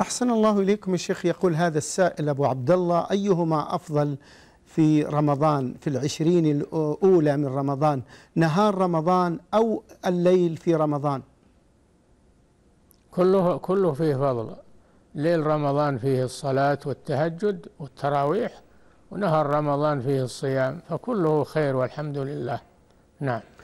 أحسن الله إليكم الشيخ يقول هذا السائل أبو عبد الله أيهما أفضل في رمضان في العشرين الأولى من رمضان نهار رمضان أو الليل في رمضان كله, كله فيه فضل ليل رمضان فيه الصلاة والتهجد والتراويح ونهر رمضان فيه الصيام فكله خير والحمد لله نعم